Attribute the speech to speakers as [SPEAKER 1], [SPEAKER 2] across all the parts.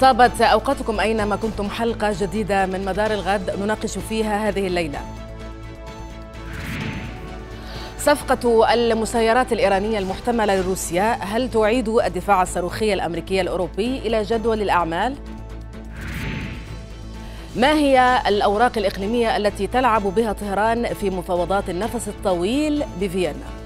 [SPEAKER 1] طابت أوقاتكم أينما كنتم حلقة جديدة من مدار الغد نناقش فيها هذه الليلة صفقة المسيرات الإيرانية المحتملة لروسيا هل تعيد الدفاع الصاروخي الأمريكي الأوروبي إلى جدول الأعمال؟ ما هي الأوراق الإقليمية التي تلعب بها طهران في مفاوضات النفس الطويل بفيينا؟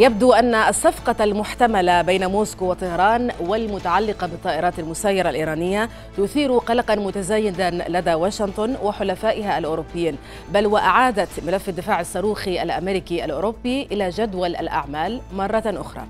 [SPEAKER 1] يبدو أن الصفقة المحتملة بين موسكو وطهران والمتعلقة بالطائرات المسيرة الإيرانية تثير قلقا متزايدا لدى واشنطن وحلفائها الأوروبيين بل وأعادت ملف الدفاع الصاروخي الأمريكي الأوروبي إلى جدول الأعمال مرة أخرى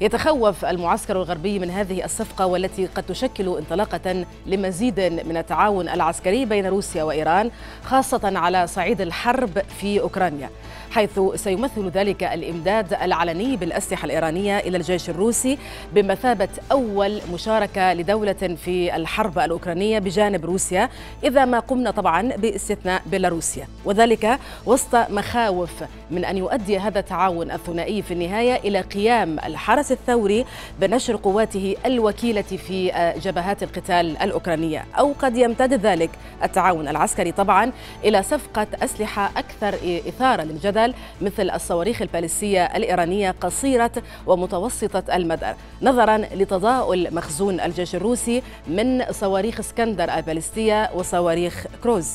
[SPEAKER 1] يتخوف المعسكر الغربي من هذه الصفقة والتي قد تشكل انطلاقة لمزيد من التعاون العسكري بين روسيا وإيران خاصة على صعيد الحرب في أوكرانيا حيث سيمثل ذلك الإمداد العلني بالأسلحة الإيرانية إلى الجيش الروسي بمثابة أول مشاركة لدولة في الحرب الأوكرانية بجانب روسيا إذا ما قمنا طبعا باستثناء بيلاروسيا وذلك وسط مخاوف من أن يؤدي هذا التعاون الثنائي في النهاية إلى قيام الحرس الثوري بنشر قواته الوكيلة في جبهات القتال الأوكرانية أو قد يمتد ذلك التعاون العسكري طبعا إلى صفقة أسلحة أكثر إثارة للجدل الأمثال مثل الصواريخ البالستية الإيرانية قصيرة ومتوسطة المدى نظرا لتضاؤل مخزون الجيش الروسي من صواريخ اسكندر البالستية وصواريخ كروز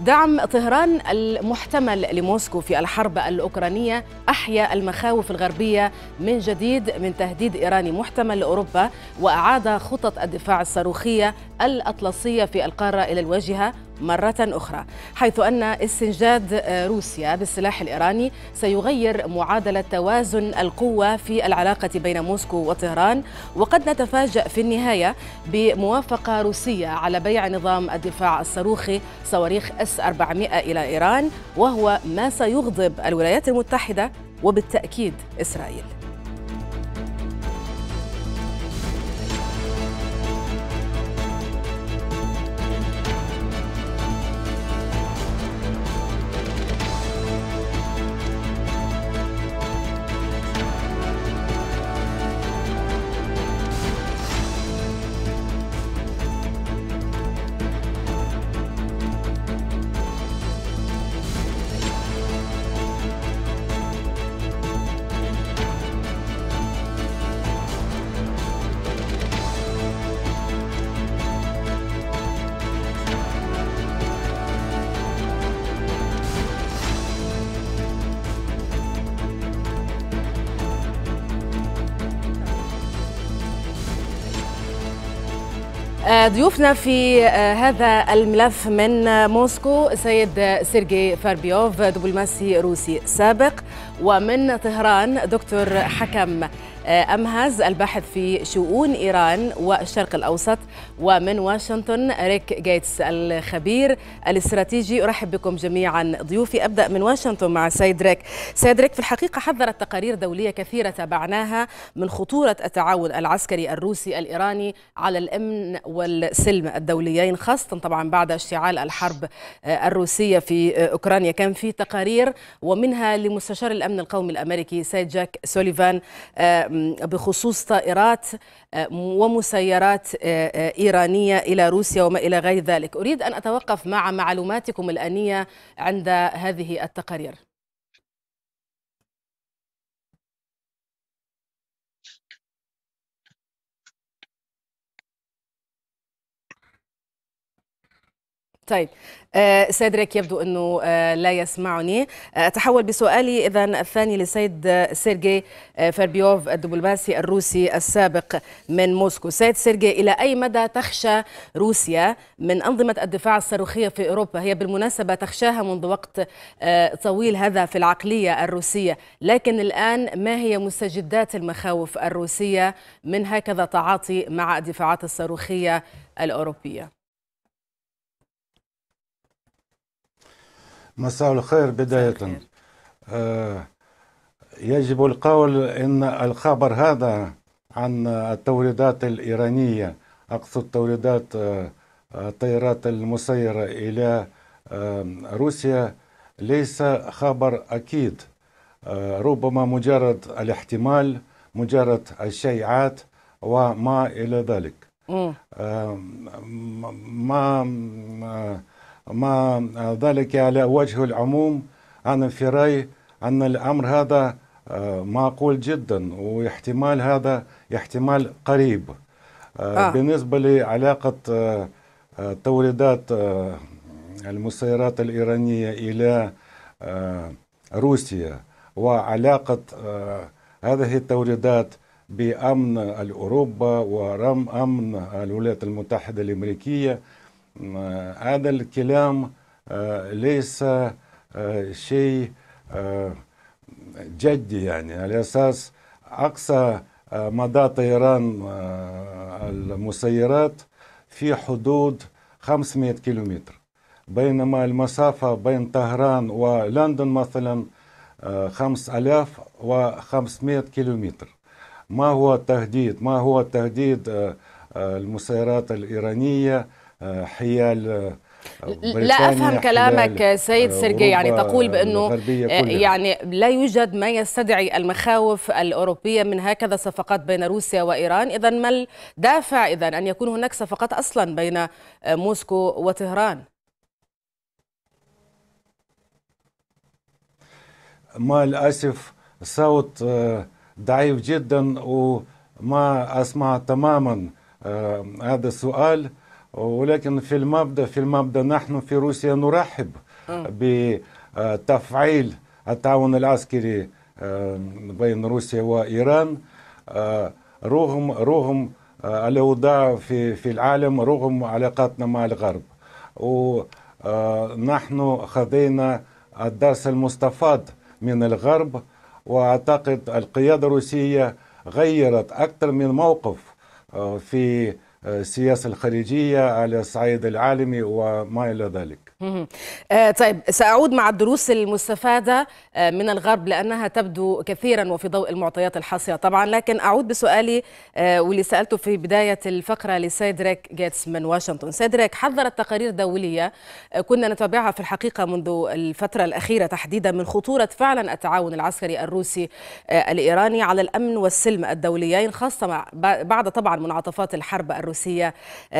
[SPEAKER 1] دعم طهران المحتمل لموسكو في الحرب الأوكرانية أحيا المخاوف الغربية من جديد من تهديد إيراني محتمل لأوروبا وأعاد خطط الدفاع الصاروخية الأطلسية في القارة إلى الواجهة مرة أخرى حيث أن استنجاد آه، روسيا بالسلاح الإيراني سيغير معادلة توازن القوة في العلاقة بين موسكو وطهران وقد نتفاجأ في النهاية بموافقة روسية على بيع نظام الدفاع الصاروخي صواريخ اس 400 إلى إيران وهو ما سيغضب الولايات المتحدة وبالتأكيد إسرائيل آه، ضيوفنا في آه، هذا الملف من آه، موسكو السيد سيرجي فاربيوف دبلوماسي روسي سابق ومن طهران دكتور حكم آه، أمهز الباحث في شؤون إيران والشرق الأوسط ومن واشنطن ريك جيتس الخبير الاستراتيجي أرحب بكم جميعا ضيوفي أبدأ من واشنطن مع سيد ريك سيد ريك في الحقيقة حذرت تقارير دولية كثيرة تابعناها من خطورة التعاون العسكري الروسي الإيراني على الأمن والسلم الدوليين خاصة طبعا بعد اشتعال الحرب آه، الروسية في آه، أوكرانيا كان في تقارير ومنها لمستشار الأمن القومي الأمريكي سيد جاك سوليفان بخصوص طائرات ومسيرات إيرانية إلى روسيا وما إلى غير ذلك أريد أن أتوقف مع معلوماتكم الآنية عند هذه التقارير طيب آه، سيدريك يبدو أنه آه، لا يسمعني آه، أتحول بسؤالي إذا الثاني لسيد سيرجي فيربيوف الدبلوماسي الروسي السابق من موسكو سيد سيرجي إلى أي مدى تخشى روسيا من أنظمة الدفاع الصاروخية في أوروبا هي بالمناسبة تخشاها منذ وقت طويل هذا في العقلية الروسية لكن الآن ما هي مستجدات المخاوف الروسية من هكذا تعاطي مع الدفاعات الصاروخية الأوروبية
[SPEAKER 2] مساء الخير بداية آه، يجب القول أن الخبر هذا عن التوريدات الإيرانية أقصد توريدات آه، الطائرات المسيرة إلى آه، روسيا ليس خبر أكيد ربما مجرد الاحتمال مجرد الشيعات وما إلى ذلك ما مع ذلك على وجه العموم أنا في رأيي أن الأمر هذا آه، معقول جدا واحتمال هذا احتمال قريب آه. آه. بالنسبة لعلاقة آه، توريدات المسيرات الإيرانية إلى روسيا وعلاقة هذه التوريدات بأمن الأوروبا ورم أمن الولايات المتحدة الأمريكية هذا الكلام آه، ليس آه، شيء آه، جدي يعني على أساس أقصى مدى طيران المسيرات في حدود 500 كيلومتر بينما المسافة بين طهران ولندن مثلا 5500 كيلومتر ما هو التهديد ما هو تهديد المسيرات الإيرانية آه، حيال آه، لا افهم كلامك آه، سيد سيرجي يعني تقول بانه يعني
[SPEAKER 1] لا يوجد ما يستدعي المخاوف الاوروبيه من هكذا صفقات بين روسيا وايران اذا ما الدافع اذا ان يكون هناك صفقات اصلا بين موسكو وطهران
[SPEAKER 2] مع الاسف صوت ضعيف جدا وما اسمع تماما هذا السؤال ولكن في المبدا في المبدا نحن في روسيا نرحب آه. بتفعيل التعاون العسكري آه، بين روسيا وايران آه، رغم رغم الاوضاع في في العالم رغم علاقاتنا مع الغرب ونحن خذينا الدرس المستفاد من الغرب واعتقد القياده الروسيه غيرت اكثر من موقف في السياسه الخليجيه على الصعيد العالمي وما الى ذلك
[SPEAKER 1] آه، طيب سأعود مع الدروس المستفادة آه، من الغرب لأنها تبدو كثيرا وفي ضوء المعطيات الحاصلة طبعا لكن أعود بسؤالي آه، واللي سألته في بداية الفقرة لسيدريك جيتس من واشنطن سيدريك حذرت تقارير دولية كنا نتابعها في الحقيقة منذ الفترة الأخيرة تحديدا من خطورة فعلا التعاون العسكري الروسي الإيراني على الأمن والسلم الدوليين خاصة بعد طبعا منعطفات الحرب الروسية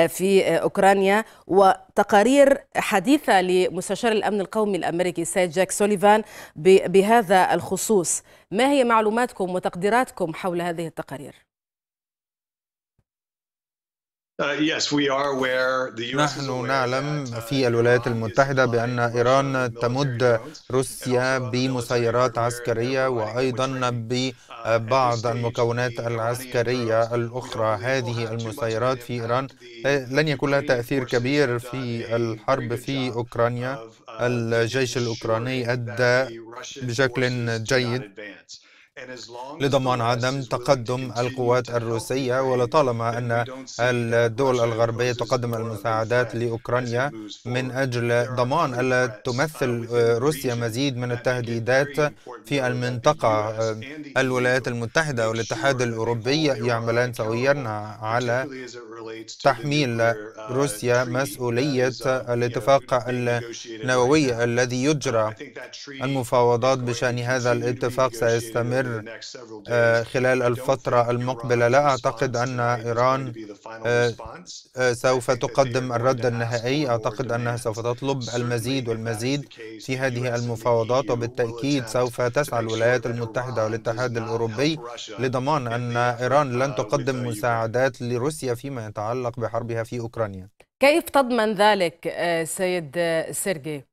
[SPEAKER 1] في أوكرانيا وتقارير حديثة لمستشار الأمن القومي الأمريكي سيد جاك سوليفان بهذا الخصوص ما هي معلوماتكم وتقديراتكم حول هذه التقارير؟
[SPEAKER 3] Uh, نحن
[SPEAKER 4] نعلم uh, في الولايات المتحدة بأن إيران تمد روسيا بمسيرات عسكرية وأيضا uh, ببعض المكونات العسكرية الأخرى هذه المسيرات في إيران آه، لن يكون لها تأثير كبير في الحرب في أوكرانيا الجيش الأوكراني أدى بشكل جيد لضمان عدم تقدم القوات الروسية ولطالما أن الدول الغربية تقدم المساعدات لأوكرانيا من أجل ضمان ألا uh, تمثل آه، روسيا مزيد من التهديدات في المنطقة آه، الولايات المتحدة والاتحاد الأوروبي يعملان سويا على تحميل uh, روسيا uh, مسؤولية الاتفاق النووي الذي يجرى المفاوضات بشأن هذا الاتفاق سيستمر تستمر آه، خلال الفترة المقبلة لا أعتقد أن إيران آه، آه، سوف تقدم الرد النهائي أعتقد أنها سوف تطلب المزيد والمزيد في هذه المفاوضات وبالتأكيد سوف تسعى الولايات المتحدة والاتحاد الأوروبي لضمان أن إيران لن تقدم مساعدات لروسيا فيما يتعلق بحربها في أوكرانيا
[SPEAKER 1] كيف تضمن ذلك سيد سيرجي؟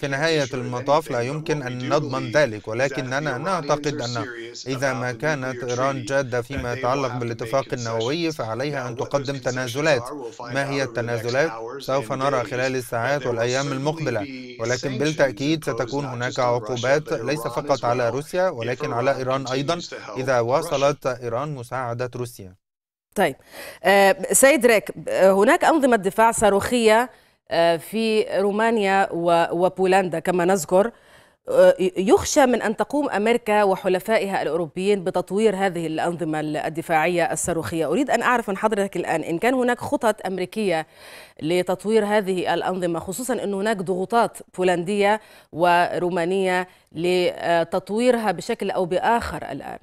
[SPEAKER 4] في نهاية المطاف لا يمكن أن نضمن ذلك ولكننا نعتقد أن إذا ما كانت إيران جادة فيما يتعلق بالاتفاق النووي فعليها أن تقدم تنازلات ما هي التنازلات؟ سوف نرى خلال الساعات والأيام المقبلة ولكن بالتأكيد ستكون هناك عقوبات ليس فقط على روسيا ولكن على إيران أيضا إذا واصلت إيران مساعدة روسيا
[SPEAKER 1] طيب آه، سيد ريك آه، هناك أنظمة دفاع صاروخية آه، في رومانيا وبولندا كما نذكر آه، يخشى من أن تقوم أمريكا وحلفائها الأوروبيين بتطوير هذه الأنظمة الدفاعية الصاروخية أريد أن أعرف من حضرتك الآن إن كان هناك خطط أمريكية لتطوير هذه الأنظمة خصوصا أن هناك ضغوطات بولندية ورومانية لتطويرها بشكل أو بآخر الآن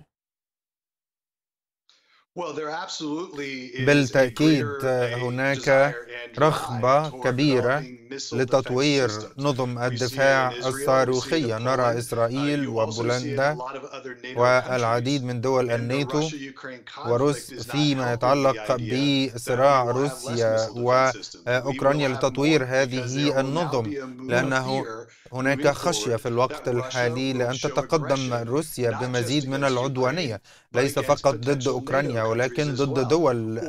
[SPEAKER 4] بالتاكيد هناك رغبه كبيره لتطوير نظم الدفاع الصاروخيه نرى uh, اسرائيل وبولندا والعديد من دول الناتو وروس فيما يتعلق بصراع روسيا واوكرانيا آه، لتطوير هذه النظم لانه هناك خشية في الوقت الحالي لأن تتقدم روسيا بمزيد من العدوانية ليس فقط ضد أوكرانيا ولكن ضد دول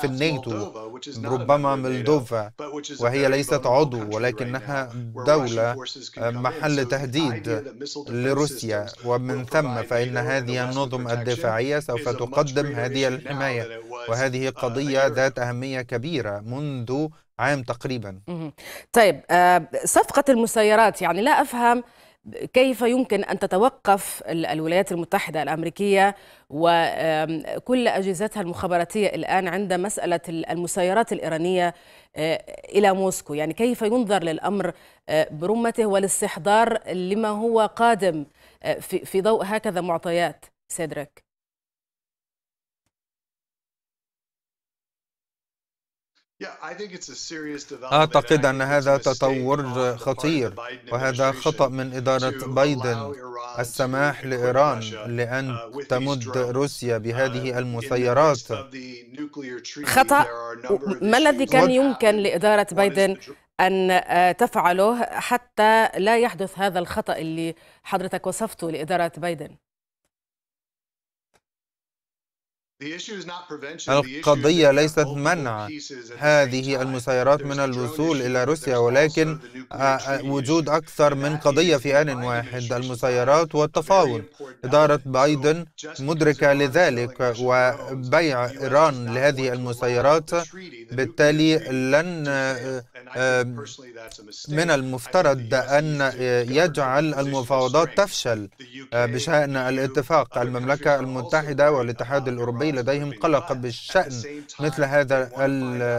[SPEAKER 4] في الناتو ربما ملدوفا وهي ليست عضو ولكنها دولة محل تهديد لروسيا ومن ثم فإن هذه النظم الدفاعية سوف تقدم هذه الحماية وهذه قضية ذات أهمية كبيرة منذ عام تقريبا
[SPEAKER 1] طيب آه، صفقة المسيرات يعني لا أفهم كيف يمكن أن تتوقف الولايات المتحدة الأمريكية وكل أجهزتها المخابراتية الآن عند مسألة المسيرات الإيرانية آه، إلى موسكو يعني كيف ينظر للأمر آه، برمته والاستحضار لما هو قادم في ضوء هكذا معطيات سيدرك
[SPEAKER 4] أعتقد أن هذا تطور خطير وهذا خطأ من إدارة بايدن السماح لإيران لأن uh, تمد uh, روسيا بهذه المسيرات
[SPEAKER 1] خطأ ما الذي كان يمكن لإدارة بايدن أن آه، تفعله حتى لا يحدث هذا الخطأ اللي حضرتك وصفته لإدارة بايدن؟
[SPEAKER 4] القضية ليست منع هذه المسيرات من الوصول إلى روسيا ولكن آه، آه، وجود أكثر من قضية في آن واحد المسيرات والتفاوض إدارة بايدن مدركة لذلك وبيع إيران لهذه المسيرات بالتالي لن آه، من المفترض أن يجعل المفاوضات تفشل بشأن e الاتفاق المملكة المتحدة والاتحاد الأوروبي الإسرائيلي لديهم قلق بالشأن مثل هذا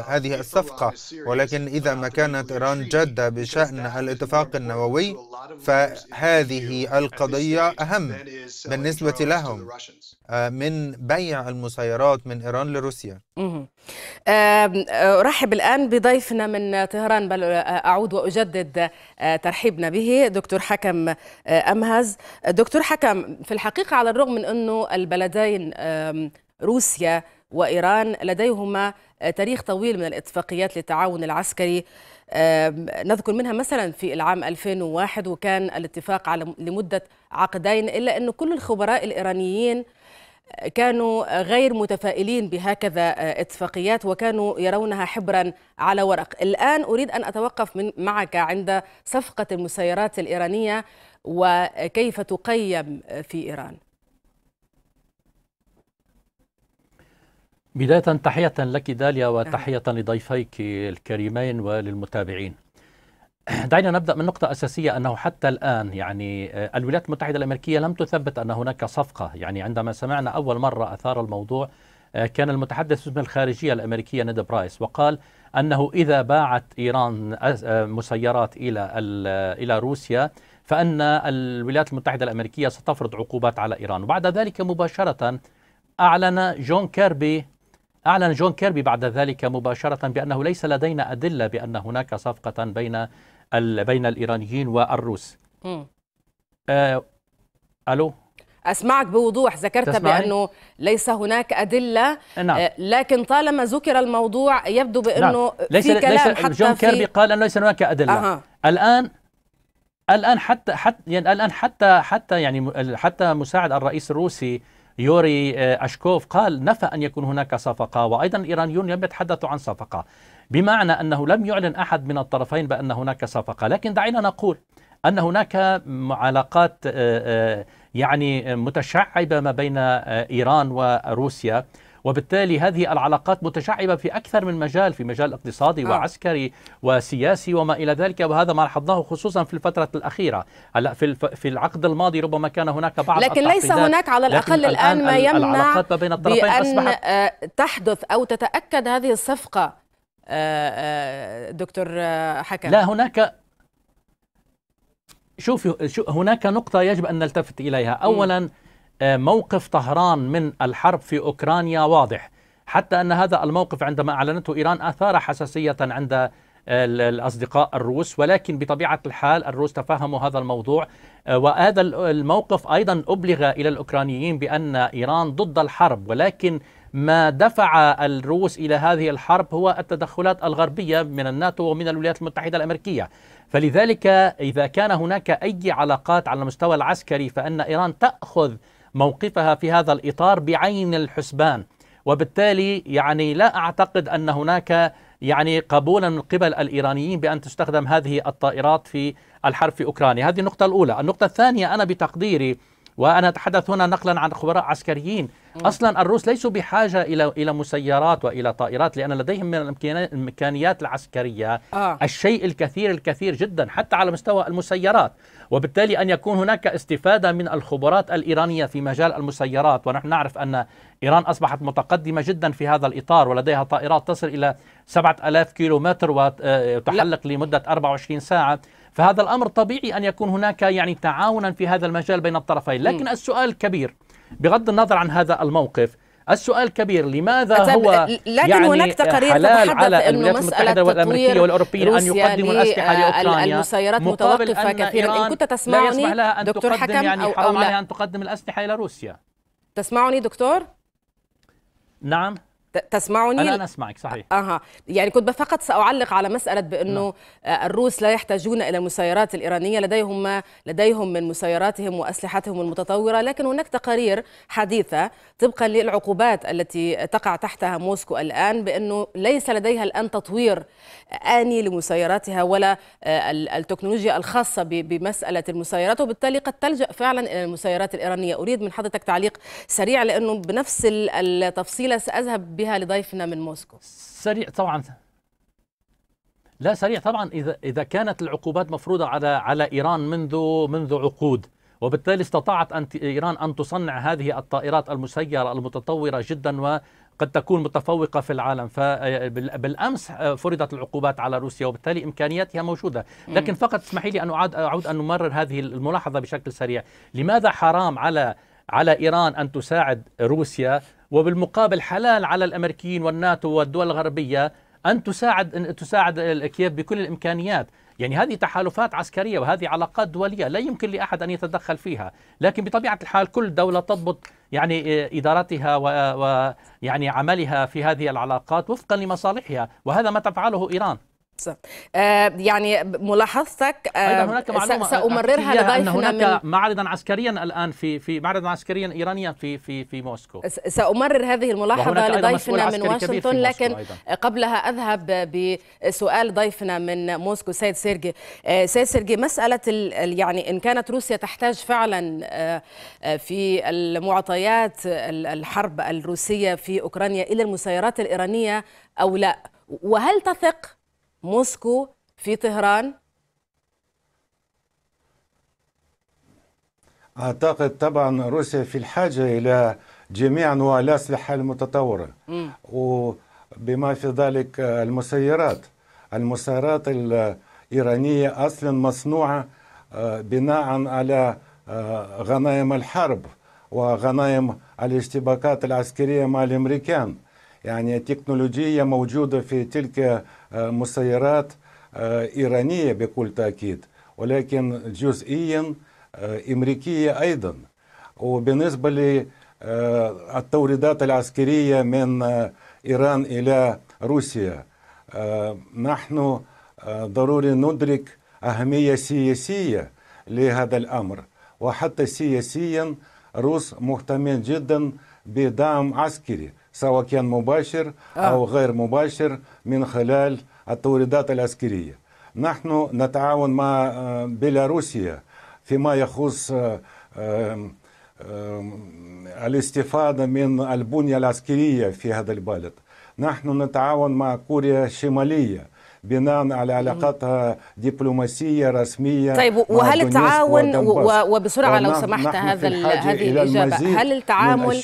[SPEAKER 4] هذه الصفقة ولكن إذا ما كانت إيران جادة بشأن الاتفاق النووي فهذه القضية أهم بالنسبة لهم آه، من بيع المسيرات من ايران لروسيا.
[SPEAKER 1] آه، ارحب الان بضيفنا من طهران بل اعود واجدد آه، ترحيبنا به دكتور حكم امهز. دكتور حكم في الحقيقه على الرغم من انه البلدين روسيا وايران لديهما تاريخ طويل من الاتفاقيات للتعاون العسكري نذكر منها مثلا في العام 2001 وكان الاتفاق على لمده عقدين الا انه كل الخبراء الايرانيين كانوا غير متفائلين بهكذا آه، اتفاقيات وكانوا يرونها حبرا على ورق الآن أريد أن أتوقف من معك عند صفقة المسيرات الإيرانية وكيف تقيم في إيران
[SPEAKER 5] بداية تحية لك داليا نعم. وتحية لضيفيك الكريمين وللمتابعين دعينا نبدا من نقطه اساسيه انه حتى الان يعني آه، الولايات المتحده الامريكيه لم تثبت ان هناك صفقه يعني عندما سمعنا اول مره اثار الموضوع آه، كان المتحدث باسم الخارجيه الامريكيه نيد برايس وقال انه اذا باعت ايران آه، مسيرات الى الى روسيا فان الولايات المتحده الامريكيه ستفرض عقوبات على ايران وبعد ذلك مباشره اعلن جون كيربي أعلن جون كيربي بعد ذلك مباشرة بأنه ليس لدينا أدلة بأن هناك صفقة بين بين الإيرانيين والروس آه ألو أسمعك بوضوح
[SPEAKER 1] ذكرت بأنه ليس هناك أدلة آه، نعم. آه، لكن طالما ذكر الموضوع يبدو نعم. بأنه نعم. ليس في كلام ليس حتى جون كيربي
[SPEAKER 5] قال أنه ليس هناك أدلة أه. الآن الآن حتى حتى يعني الآن حتى حتى يعني حتى مساعد الرئيس الروسي يوري آه، أشكوف قال نفى أن يكون هناك صفقة وأيضا الإيرانيون لم يتحدثوا عن صفقة بمعنى أنه لم يعلن أحد من الطرفين بأن هناك صفقة لكن دعينا نقول أن هناك علاقات آه، آه، يعني متشعبة ما بين آه، إيران وروسيا وبالتالي هذه العلاقات متشعبة في أكثر من مجال في مجال اقتصادي آه. وعسكري وسياسي وما إلى ذلك وهذا ما لاحظناه خصوصا في الفترة الأخيرة هلا في في العقد الماضي ربما كان هناك بعض لكن ليس هناك على الأقل الآن ما يمنع العلاقات ما بين الطرفين
[SPEAKER 1] بأن تحدث أو تتأكد هذه الصفقة دكتور حكم لا
[SPEAKER 5] هناك شوف هناك نقطة يجب أن نلتفت إليها أولا آه، موقف طهران من الحرب في أوكرانيا واضح حتى أن هذا الموقف عندما أعلنته إيران أثار حساسية عند آه، الأصدقاء الروس ولكن بطبيعة الحال الروس تفهموا هذا الموضوع آه، وهذا الموقف أيضا أبلغ إلى الأوكرانيين بأن إيران ضد الحرب ولكن ما دفع الروس إلى هذه الحرب هو التدخلات الغربية من الناتو ومن الولايات المتحدة الأمريكية فلذلك إذا كان هناك أي علاقات على المستوى العسكري فإن إيران تأخذ موقفها في هذا الإطار بعين الحسبان وبالتالي يعني لا أعتقد أن هناك يعني قبولا من قبل الإيرانيين بأن تستخدم هذه الطائرات في الحرب في أوكرانيا هذه النقطة الأولى النقطة الثانية أنا بتقديري وأنا أتحدث هنا نقلا عن خبراء عسكريين أصلا الروس ليسوا بحاجة إلى إلى مسيرات وإلى طائرات لأن لديهم من الإمكانيات العسكرية آه. الشيء الكثير الكثير جدا حتى على مستوى المسيرات وبالتالي أن يكون هناك استفادة من الخبرات الإيرانية في مجال المسيرات ونحن نعرف أن إيران أصبحت متقدمة جدا في هذا الإطار ولديها طائرات تصل إلى 7000 كيلومتر وتحلق آه، لمدة 24 ساعة فهذا الأمر طبيعي أن يكون هناك يعني تعاونا في هذا المجال بين الطرفين لكن م. السؤال الكبير بغض النظر عن هذا الموقف السؤال الكبير لماذا هو لكن يعني هناك آه، تقارير حلال على الولايات المتحده والامريكيه والاوروبيه ان يقدموا الاسلحه آه،
[SPEAKER 1] لاوكرانيا المسيرات متوقفه كثيرا ان كنت تسمعني لا لها أن دكتور تقدم حكم يعني أو حرام أو لا. عليها ان تقدم
[SPEAKER 5] الاسلحه الى روسيا
[SPEAKER 1] تسمعني دكتور نعم تسمعني انا اسمعك صحيح اها يعني كنت فقط ساعلق على مساله بانه لا. نعم. آه، الروس لا يحتاجون الى المسيرات الايرانيه لديهم ما لديهم من مسيراتهم واسلحتهم المتطوره لكن هناك تقارير حديثه طبقا للعقوبات التي تقع تحتها موسكو الان بانه ليس لديها الان تطوير اني لمسيراتها ولا آه، التكنولوجيا الخاصه بمساله المسيرات وبالتالي قد تلجا فعلا الى المسيرات الايرانيه اريد من حضرتك تعليق سريع لانه بنفس التفصيله ساذهب بها بها لضيفنا من موسكو
[SPEAKER 5] سريع طبعا لا سريع طبعا اذا اذا كانت العقوبات مفروضه على على ايران منذ منذ عقود وبالتالي استطاعت أن إيران أن تصنع هذه الطائرات المسيرة المتطورة جدا وقد تكون متفوقة في العالم فبالأمس فرضت العقوبات على روسيا وبالتالي إمكانياتها موجودة لكن فقط اسمحي لي أن أعود أن نمرر هذه الملاحظة بشكل سريع لماذا حرام على على إيران أن تساعد روسيا وبالمقابل حلال على الامريكيين والناتو والدول الغربيه ان تساعد ان تساعد كييف بكل الامكانيات يعني هذه تحالفات عسكرية وهذه علاقات دولية لا يمكن لأحد أن يتدخل فيها لكن بطبيعة الحال كل دولة تضبط يعني آه، إدارتها ويعني آه، عملها في هذه العلاقات وفقا لمصالحها وهذا ما تفعله إيران بالضبط
[SPEAKER 1] آه يعني ملاحظتك آه هناك معلومه سامررها لضيفنا هناك
[SPEAKER 5] من معرضا عسكريا الان في في معرضا عسكريا ايرانيا في في في موسكو
[SPEAKER 1] سامرر هذه الملاحظه لضيفنا من واشنطن لكن أيضاً. قبلها اذهب بسؤال ضيفنا من موسكو سيد سيرجي آه، سيد سيرجي مساله يعني ان كانت روسيا تحتاج فعلا آه، آه، في المعطيات الحرب الروسيه في اوكرانيا الى المسيرات الايرانيه او لا وهل تثق موسكو في طهران
[SPEAKER 2] اعتقد طبعا روسيا في الحاجه الى جميع انواع الاسلحه المتطوره وبما في ذلك المسيرات المسيرات الايرانيه اصلا مصنوعه آه، بناء على آه، غنائم الحرب وغنائم الاشتباكات العسكريه مع الامريكان يعني تكنولوجيا موجودة في تلك آه، مسيرات آه، إيرانية بكل تأكيد ولكن جزئيا آه، أمريكية أيضا وبالنسبة للتوريدات العسكرية من إيران إلى روسيا نحن ضروري ندرك أهمية سياسية لهذا الأمر وحتى سياسيا روس مهتمين جدا بدعم عسكري سواء كان مباشر آه. أو غير مباشر من خلال التوريدات العسكرية نحن نتعاون مع آه، بيلاروسيا فيما يخص آه، الاستفادة من البنية العسكرية في هذا البلد نحن نتعاون مع كوريا الشمالية بناء على علاقاتها دبلوماسيه رسميه طيب وهل التعاون وبسرعه لو سمحت هذا هذه الاجابه هل التعامل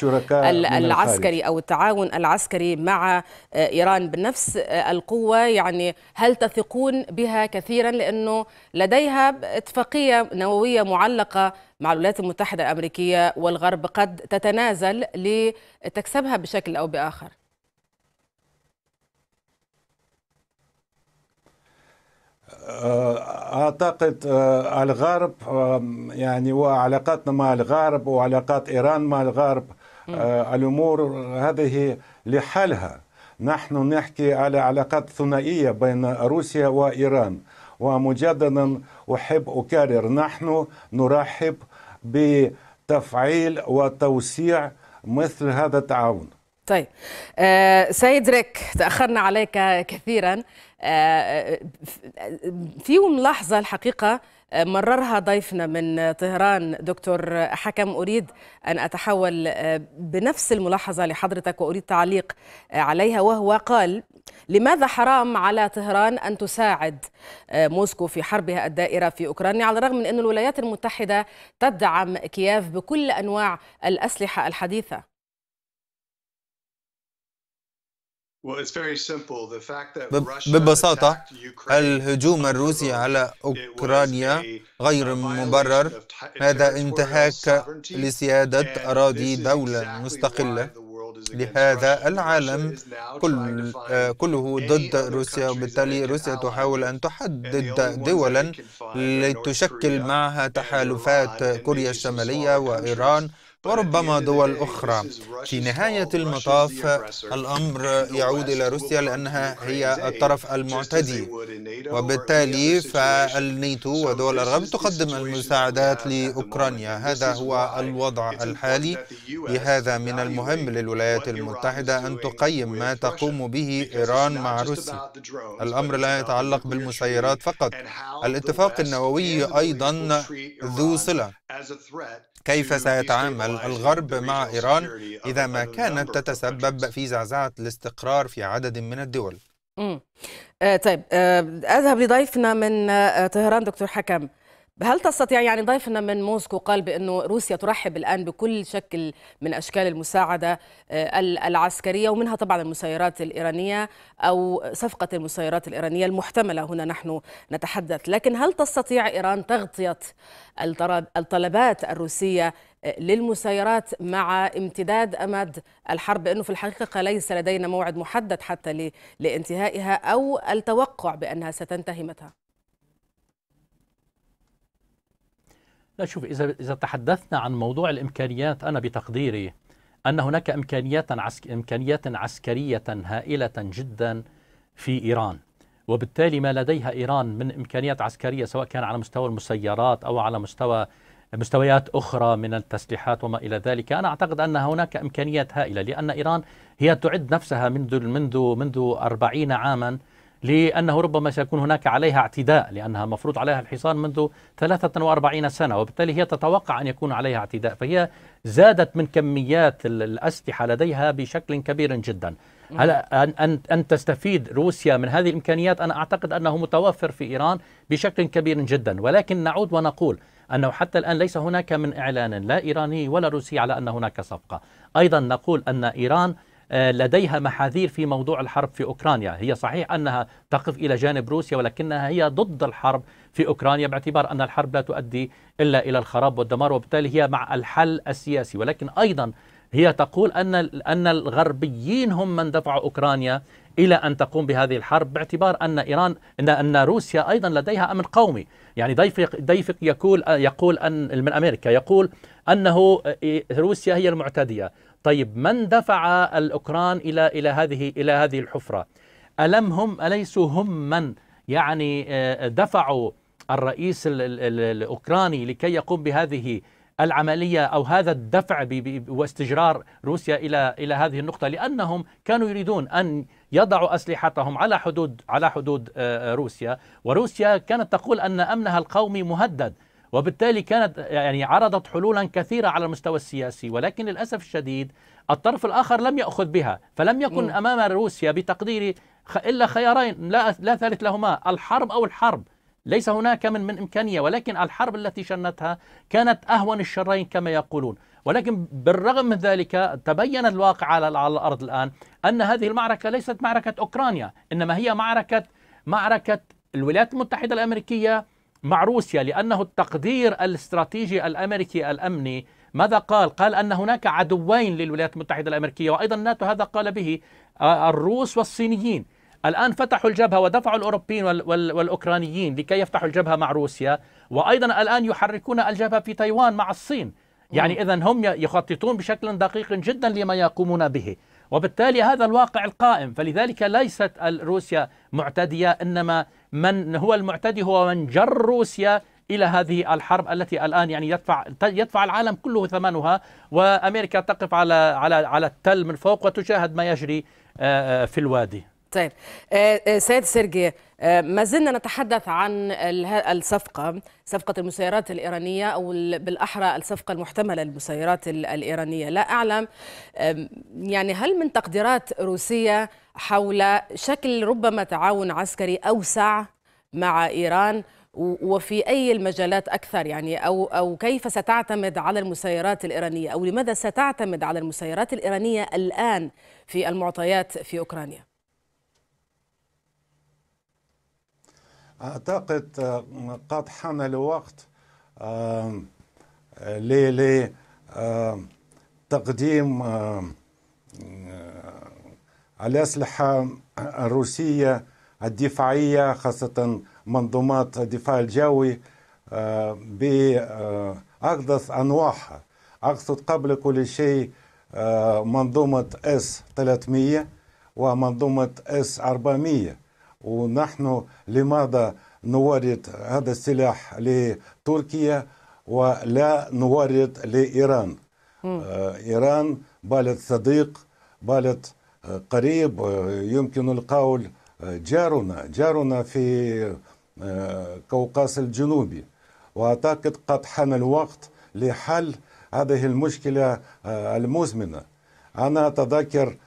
[SPEAKER 2] العسكري
[SPEAKER 1] او التعاون العسكري مع آه، ايران بنفس آه، القوه يعني هل تثقون بها كثيرا لانه لديها اتفاقيه نوويه معلقه مع الولايات المتحده الامريكيه والغرب قد تتنازل لتكسبها بشكل او باخر
[SPEAKER 2] آه، اعتقد آه، الغرب يعني وعلاقاتنا مع الغرب وعلاقات ايران مع الغرب آه، الامور هذه لحالها نحن نحكي على علاقات ثنائيه بين روسيا وايران ومجددا احب اكرر نحن نرحب بتفعيل وتوسيع مثل هذا التعاون
[SPEAKER 1] طيب آه سيد ريك تأخرنا عليك كثيرا آه, آه، في ملاحظة الحقيقة آه، مررها ضيفنا من طهران دكتور حكم أريد أن أتحول آه، بنفس الملاحظة لحضرتك وأريد تعليق عليها وهو قال لماذا حرام على طهران أن تساعد موسكو في حربها الدائرة في أوكرانيا على الرغم من أن الولايات المتحدة تدعم كييف بكل أنواع الأسلحة الحديثة
[SPEAKER 4] ببساطة الهجوم الروسي على أوكرانيا غير مبرر هذا انتهاك لسيادة أراضي دولة مستقلة لهذا العالم كل آه، كله ضد روسيا وبالتالي روسيا تحاول أن تحدد دولا لتشكل معها تحالفات كوريا الشمالية وإيران وربما دول أخرى في نهاية المطاف الأمر يعود إلى روسيا لأنها هي الطرف المعتدي وبالتالي فالنيتو ودول الغرب تقدم المساعدات لأوكرانيا هذا هو الوضع الحالي لهذا من المهم للولايات المتحدة أن تقيم ما تقوم به إيران مع روسيا الأمر لا يتعلق بالمسيرات فقط الاتفاق النووي أيضا ذو صلة كيف سيتعامل الغرب مع إيران إذا ما كانت تتسبب في زعزعة الاستقرار في عدد من الدول؟
[SPEAKER 1] آه، طيب آه، أذهب لضيفنا من آه، طهران دكتور حكم هل تستطيع يعني ضيفنا من موسكو قال بأنه روسيا ترحب الآن بكل شكل من أشكال المساعدة آه، العسكرية ومنها طبعا المسيرات الإيرانية أو صفقة المسيرات الإيرانية المحتملة هنا نحن نتحدث لكن هل تستطيع إيران تغطية الطلبات الروسية آه، للمسيرات مع امتداد امد الحرب بانه في الحقيقه ليس لدينا موعد محدد حتى لانتهائها او التوقع بانها ستنتهي متى؟
[SPEAKER 5] لا شوف إذا إذا تحدثنا عن موضوع الإمكانيات أنا بتقديري أن هناك إمكانيات عسك إمكانيات عسكرية هائلة جدا في إيران وبالتالي ما لديها إيران من إمكانيات عسكرية سواء كان على مستوى المسيرات أو على مستوى مستويات أخرى من التسليحات وما إلى ذلك أنا أعتقد أن هناك إمكانيات هائلة لأن إيران هي تعد نفسها منذ منذ منذ 40 عاما لأنه ربما سيكون هناك عليها اعتداء لأنها مفروض عليها الحصان منذ 43 سنة وبالتالي هي تتوقع أن يكون عليها اعتداء فهي زادت من كميات الأسلحة لديها بشكل كبير جدا هل أن, أن, أن تستفيد روسيا من هذه الإمكانيات أنا أعتقد أنه متوفر في إيران بشكل كبير جدا ولكن نعود ونقول أنه حتى الآن ليس هناك من إعلان لا إيراني ولا روسي على أن هناك صفقة أيضا نقول أن إيران آه، لديها محاذير في موضوع الحرب في أوكرانيا هي صحيح أنها تقف إلى جانب روسيا ولكنها هي ضد الحرب في أوكرانيا باعتبار أن الحرب لا تؤدي إلا إلى الخراب والدمار وبالتالي هي مع الحل السياسي ولكن أيضا هي تقول أن أن الغربيين هم من دفعوا أوكرانيا إلى أن تقوم بهذه الحرب باعتبار أن إيران أن, أن روسيا أيضا لديها أمن قومي يعني ضيفق, ضيفق يقول, يقول أن من أمريكا يقول أنه آه، إيه، روسيا هي المعتدية طيب من دفع الأوكران إلى إلى هذه إلى هذه الحفرة ألم هم أليسوا هم من يعني آه، دفعوا الرئيس الأوكراني لكي يقوم بهذه العملية أو هذا الدفع واستجرار روسيا إلى إلى هذه النقطة لأنهم كانوا يريدون أن يضعوا أسلحتهم على حدود على حدود آه، روسيا وروسيا كانت تقول أن أمنها القومي مهدد وبالتالي كانت يعني عرضت حلولا كثيرة على المستوى السياسي ولكن للأسف الشديد الطرف الآخر لم يأخذ بها فلم يكن م. أمام روسيا بتقديري إلا خيارين لا, لا ثالث لهما الحرب أو الحرب ليس هناك من من إمكانية ولكن الحرب التي شنتها كانت أهون الشرين كما يقولون ولكن بالرغم من ذلك تبين الواقع على الأرض الآن أن هذه المعركة ليست معركة أوكرانيا إنما هي معركة معركة الولايات المتحدة الأمريكية مع روسيا لأنه التقدير الاستراتيجي الأمريكي الأمني ماذا قال؟ قال أن هناك عدوين للولايات المتحدة الأمريكية وأيضا ناتو هذا قال به آه، الروس والصينيين الآن فتحوا الجبهة ودفعوا الأوروبيين والأوكرانيين لكي يفتحوا الجبهة مع روسيا وأيضا الآن يحركون الجبهة في تايوان مع الصين يعني إذا هم يخططون بشكل دقيق جدا لما يقومون به وبالتالي هذا الواقع القائم فلذلك ليست روسيا معتدية إنما من هو المعتدي هو من جر روسيا الى هذه الحرب التي الان يعني يدفع يدفع العالم كله ثمنها وامريكا تقف على على على التل من فوق وتشاهد ما يجري آه، آه، في الوادي
[SPEAKER 1] طيب آه، آه، سيد سيرجي آه، ما زلنا نتحدث عن الصفقة صفقة المسيرات الإيرانية أو بالأحرى الصفقة المحتملة للمسيرات الإيرانية لا أعلم يعني هل من تقديرات روسية حول شكل ربما تعاون عسكري أوسع مع إيران وفي أي المجالات أكثر يعني أو أو كيف ستعتمد على المسيرات الإيرانية أو لماذا ستعتمد على المسيرات الإيرانية الآن في المعطيات في أوكرانيا؟
[SPEAKER 2] أعتقد آه، قد حان الوقت آه، لتقديم آه، الأسلحة الروسية الدفاعية خاصة منظومات الدفاع الجوي بأحدث أنواعها أقصد قبل كل شيء منظومة S 300 ومنظومة S 400 ونحن لماذا نورد هذا السلاح لتركيا ولا نورد لإيران آه، إيران بالت صديق بالت قريب آه، يمكن القول آه، جارنا جارنا في قوقاص الجنوبي وأعتقد قد حان الوقت لحل هذه المشكلة المزمنة أنا أتذكر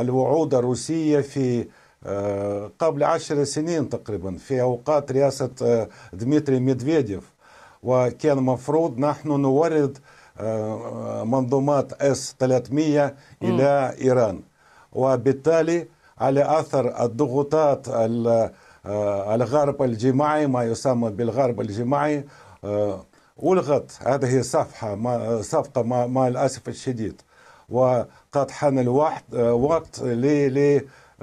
[SPEAKER 2] الوعود الروسية في آه، قبل عشر سنين تقريبا في أوقات رئاسة آه، ديمتري ميدفيديف وكان مفروض نحن نورد آه، منظومات اس 300 الى ايران وبالتالي على اثر الضغوطات الغرب الجماعي ما يسمى بالغرب الجماعي الغت هذه الصفحه ما صفقه مع, الاسف الشديد وقد حان الوقت وقت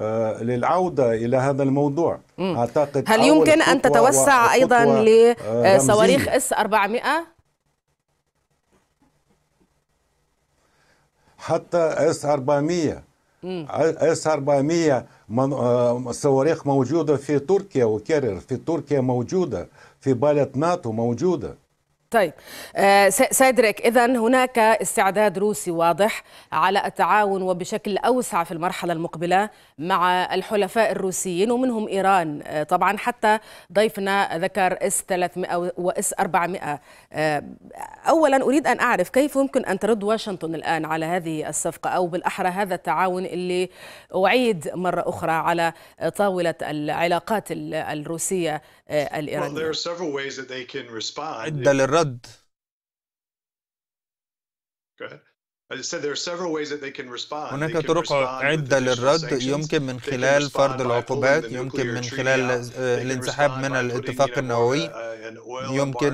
[SPEAKER 2] آه، للعودة إلى هذا الموضوع أعتقد هل يمكن أن تتوسع أيضا آه، لصواريخ آه،
[SPEAKER 1] اس 400
[SPEAKER 2] حتى اس 400 اس 400 صواريخ موجودة في تركيا وكرر في تركيا موجودة في بلد ناتو موجودة
[SPEAKER 1] طيب آه، سيدريك اذا هناك استعداد روسي واضح على التعاون وبشكل اوسع في المرحله المقبله مع الحلفاء الروسيين ومنهم ايران آه، طبعا حتى ضيفنا ذكر اس 300 واس 400 اولا اريد ان اعرف كيف يمكن ان ترد واشنطن الان على هذه الصفقه او بالاحرى هذا التعاون اللي اعيد مره اخرى على طاوله العلاقات الروسيه آه، الايرانيه
[SPEAKER 4] رد
[SPEAKER 3] هناك طرق
[SPEAKER 4] عدة للرد يمكن من خلال فرض العقوبات يمكن من خلال الانسحاب من الاتفاق النووي uh, يمكن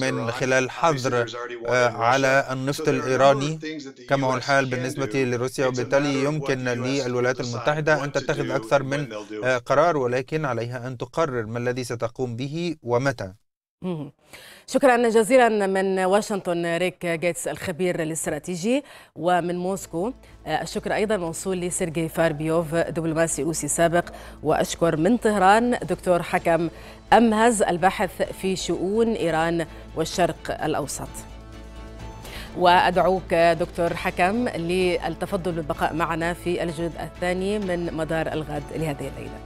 [SPEAKER 4] من خلال حظر آه، على النفط الإيراني كما هو الحال بالنسبة لروسيا وبالتالي يمكن للولايات المتحدة أن تتخذ أكثر من آه، قرار ولكن عليها أن تقرر ما الذي ستقوم به ومتى
[SPEAKER 1] شكرا جزيلا من واشنطن ريك جيتس الخبير الاستراتيجي ومن موسكو آه، الشكر ايضا موصول لسيرجي فاربيوف دبلوماسي روسي سابق واشكر من طهران دكتور حكم امهز الباحث في شؤون ايران والشرق الاوسط وادعوك دكتور حكم للتفضل بالبقاء معنا في الجزء الثاني من مدار الغد لهذه الليله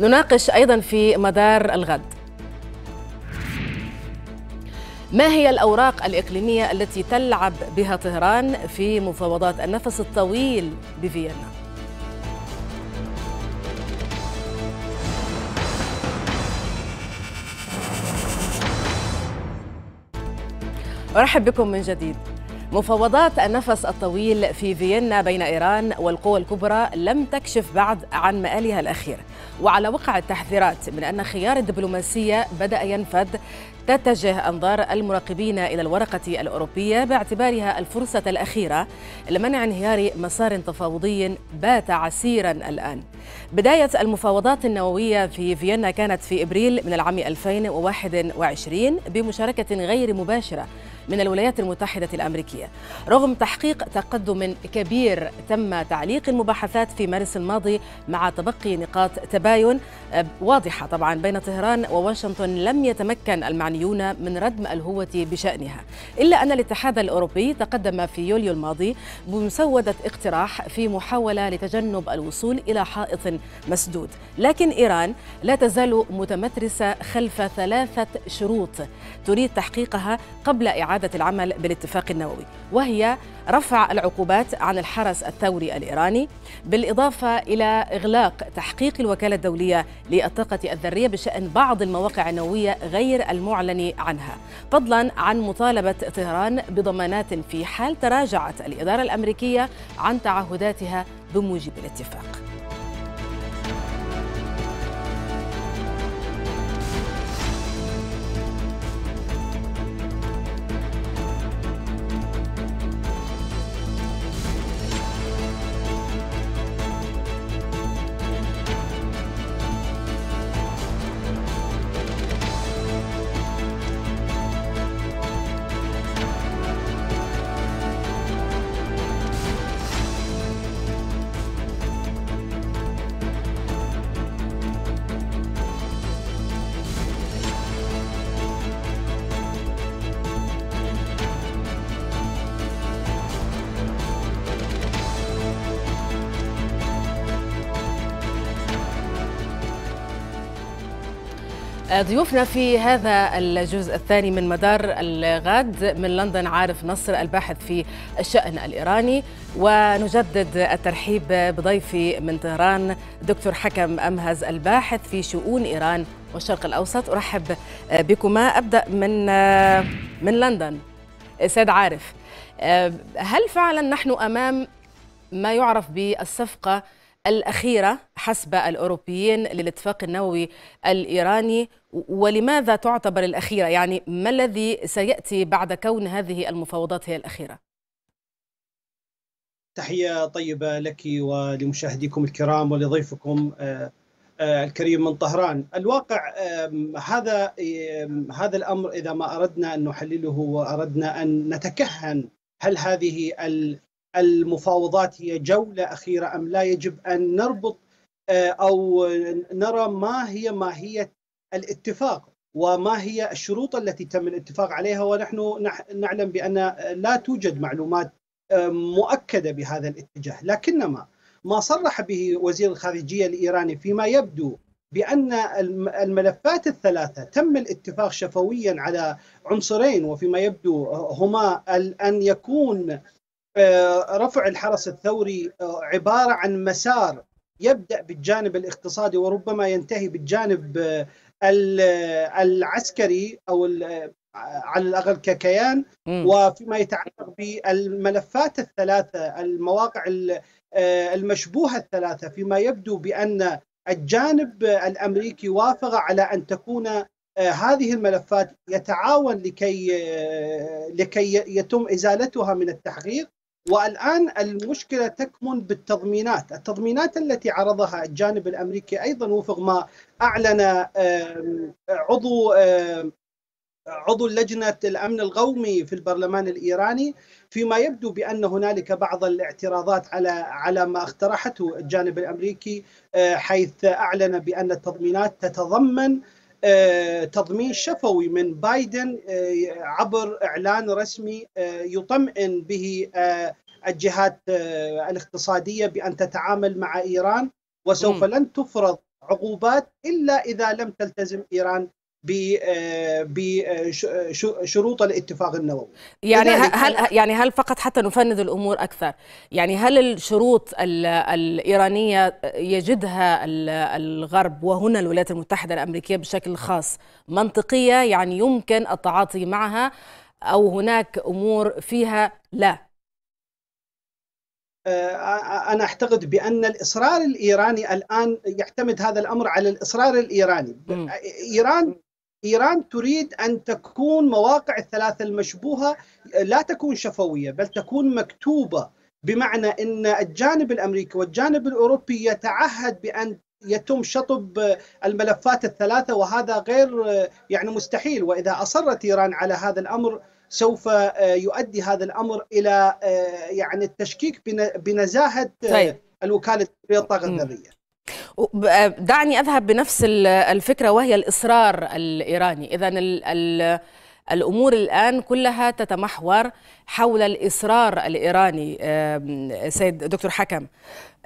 [SPEAKER 1] نناقش أيضا في مدار الغد ما هي الأوراق الإقليمية التي تلعب بها طهران في مفاوضات النفس الطويل بفيينا؟ أرحب بكم من جديد مفاوضات النفس الطويل في فيينا بين إيران والقوى الكبرى لم تكشف بعد عن مآلها الأخير وعلى وقع التحذيرات من أن خيار الدبلوماسية بدأ ينفذ تتجه أنظار المراقبين إلى الورقة الأوروبية باعتبارها الفرصة الأخيرة لمنع انهيار مسار تفاوضي بات عسيرا الآن بداية المفاوضات النووية في فيينا كانت في إبريل من العام 2021 بمشاركة غير مباشرة من الولايات المتحدة الأمريكية رغم تحقيق تقدم كبير تم تعليق المباحثات في مارس الماضي مع تبقي نقاط تباين آه، واضحة طبعا بين طهران وواشنطن لم يتمكن المعنيون من ردم الهوة بشأنها إلا أن الاتحاد الأوروبي تقدم في يوليو الماضي بمسودة اقتراح في محاولة لتجنب الوصول إلى حائط مسدود لكن إيران لا تزال متمترسة خلف ثلاثة شروط تريد تحقيقها قبل إعادة إعادة العمل بالاتفاق النووي وهي رفع العقوبات عن الحرس الثوري الإيراني بالإضافة إلى إغلاق تحقيق الوكالة الدولية للطاقة الذرية بشأن بعض المواقع النووية غير المعلن عنها فضلا عن مطالبة طهران بضمانات في حال تراجعت الإدارة الأمريكية عن تعهداتها بموجب الاتفاق ضيوفنا في هذا الجزء الثاني من مدار الغد من لندن عارف نصر الباحث في الشأن الإيراني ونجدد الترحيب بضيفي من طهران دكتور حكم أمهز الباحث في شؤون إيران والشرق الأوسط أرحب بكما أبدأ من من لندن سيد عارف هل فعلا نحن أمام ما يعرف بالصفقة الأخيرة حسب الأوروبيين للاتفاق النووي الإيراني ولماذا تعتبر الأخيرة يعني ما الذي سيأتي بعد كون هذه المفاوضات هي الأخيرة
[SPEAKER 3] تحية طيبة لك ولمشاهديكم الكرام ولضيفكم آه، آه، الكريم من طهران الواقع هذا هذا الأمر إذا ما أردنا أن نحلله وأردنا أن نتكهن هل هذه المفاوضات هي جولة أخيرة أم لا يجب أن نربط آه، أو نرى ما هي ماهية الاتفاق وما هي الشروط التي تم الاتفاق عليها ونحن نعلم بان لا توجد معلومات آه، مؤكده بهذا الاتجاه لكنما ما صرح به وزير الخارجيه الايراني فيما يبدو بان الملفات الثلاثه تم الاتفاق شفويا على عنصرين وفيما يبدو هما ان يكون آه، رفع الحرس الثوري آه، عباره عن مسار يبدا بالجانب الاقتصادي وربما ينتهي بالجانب العسكري او على الاقل ككيان وفيما يتعلق بالملفات الثلاثه المواقع آه، المشبوهه الثلاثه فيما يبدو بان الجانب الامريكي وافق على ان تكون آه، هذه الملفات يتعاون لكي آه، لكي يتم ازالتها من التحقيق والآن المشكلة تكمن بالتضمينات التضمينات التي عرضها الجانب الأمريكي أيضا وفق ما أعلن عضو عضو لجنة الأمن القومي في البرلمان الإيراني فيما يبدو بأن هنالك بعض الاعتراضات على على ما اقترحته الجانب الأمريكي آه، حيث أعلن بأن التضمينات تتضمن آه، تضمين شفوي من بايدن آه، عبر اعلان رسمي آه، يطمئن به الجهات الاقتصاديه بان تتعامل مع ايران وسوف لن تفرض عقوبات الا اذا لم تلتزم ايران بشروط آه، آه، آه، الاتفاق النووي يعني هل
[SPEAKER 1] يعني هل فقط حتى نفند الامور اكثر يعني هل الشروط الايرانيه يجدها الغرب وهنا الولايات المتحده الامريكيه بشكل خاص منطقيه يعني يمكن التعاطي معها
[SPEAKER 3] او هناك امور فيها لا انا اعتقد بان الاصرار الايراني الان يعتمد هذا الامر على الاصرار الايراني م. ايران إيران تريد أن تكون مواقع الثلاثة المشبوهة لا تكون شفوية بل تكون مكتوبة بمعنى أن الجانب الأمريكي والجانب الأوروبي يتعهد بأن يتم شطب الملفات الثلاثة وهذا غير يعني مستحيل وإذا أصرت إيران على هذا الأمر سوف آه، يؤدي هذا الأمر إلى آه، يعني التشكيك بنزاهة آه، طيب. الوكالة الطاقة الذرية
[SPEAKER 1] آه، دعني أذهب بنفس الفكرة وهي الإصرار الإيراني إذا الأمور الآن كلها تتمحور حول الإصرار الإيراني سيد دكتور حكم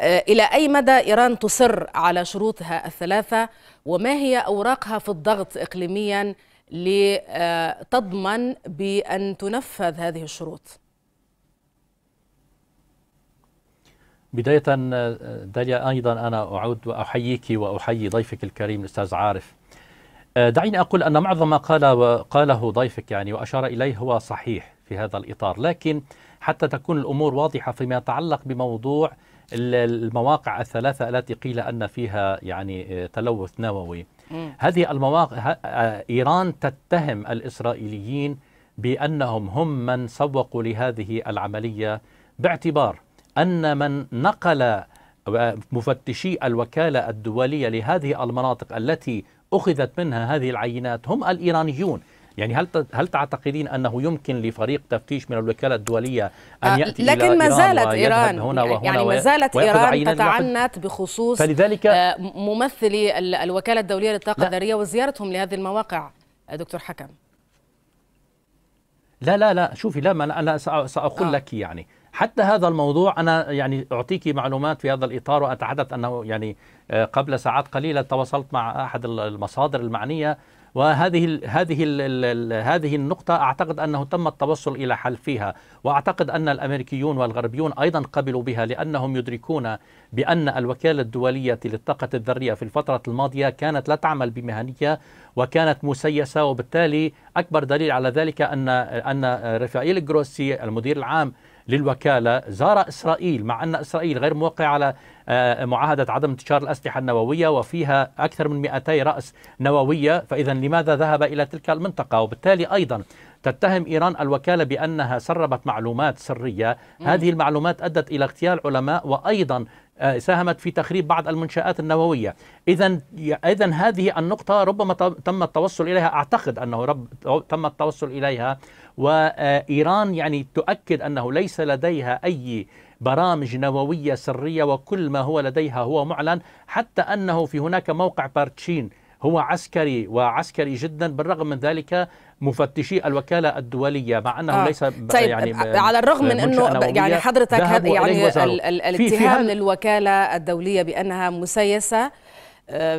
[SPEAKER 1] آه، إلى أي مدى إيران تصر على شروطها الثلاثة وما هي أوراقها في الضغط إقليميا لتضمن بأن تنفذ هذه الشروط؟
[SPEAKER 5] بداية آه، آه، داليا أيضا أنا أعود وأحييك وأحيي ضيفك الكريم الأستاذ عارف آه، دعيني أقول أن معظم ما قال قاله ضيفك يعني وأشار إليه هو صحيح في هذا الإطار لكن حتى تكون الأمور واضحة فيما يتعلق بموضوع المواقع الثلاثة التي قيل أن فيها يعني تلوث نووي هذه المواقع إيران تتهم الإسرائيليين بأنهم هم من سوقوا لهذه العملية باعتبار أن من نقل مفتشي الوكالة الدولية لهذه المناطق التي أخذت منها هذه العينات هم الإيرانيون يعني هل هل تعتقدين انه يمكن لفريق تفتيش من الوكاله الدوليه ان آه، ياتي لكن إلى ما زالت ايران هنا وهنا يعني ما زالت ايران تتعنت
[SPEAKER 1] بخصوص فلذلك آه، ممثلي الوكاله الدوليه للطاقه الذريه وزيارتهم لهذه المواقع آه، دكتور حكم
[SPEAKER 5] لا لا لا شوفي لا ما انا ساقول آه. لك يعني حتى هذا الموضوع أنا يعني أعطيك معلومات في هذا الإطار وأتحدث أنه يعني آه، قبل ساعات قليلة تواصلت مع أحد المصادر المعنية وهذه الـ هذه الـ هذه النقطة أعتقد أنه تم التوصل إلى حل فيها وأعتقد أن الأمريكيون والغربيون أيضا قبلوا بها لأنهم يدركون بأن الوكالة الدولية للطاقة الذرية في الفترة الماضية كانت لا تعمل بمهنية وكانت مسيسة وبالتالي أكبر دليل على ذلك أن أن رافائيل جروسي المدير العام للوكالة زار إسرائيل مع أن إسرائيل غير موقع على آه، معاهدة عدم انتشار الأسلحة النووية وفيها أكثر من 200 رأس نووية فإذا لماذا ذهب إلى تلك المنطقة وبالتالي أيضا تتهم إيران الوكالة بأنها سربت معلومات سرية هذه المعلومات أدت إلى اغتيال علماء وأيضا آه، ساهمت في تخريب بعض المنشآت النووية إذا إذا هذه النقطة ربما تم التوصل إليها أعتقد أنه رب تم التوصل إليها وإيران يعني تؤكد أنه ليس لديها أي برامج نووية سرية وكل ما هو لديها هو معلن حتى أنه في هناك موقع بارتشين هو عسكري وعسكري جدا بالرغم من ذلك مفتشي الوكالة الدولية مع أنه آه. ليس طيب يعني آه، على الرغم من أنه يعني حضرتك يعني الاتهام
[SPEAKER 1] للوكالة الدولية بأنها مسيسة ها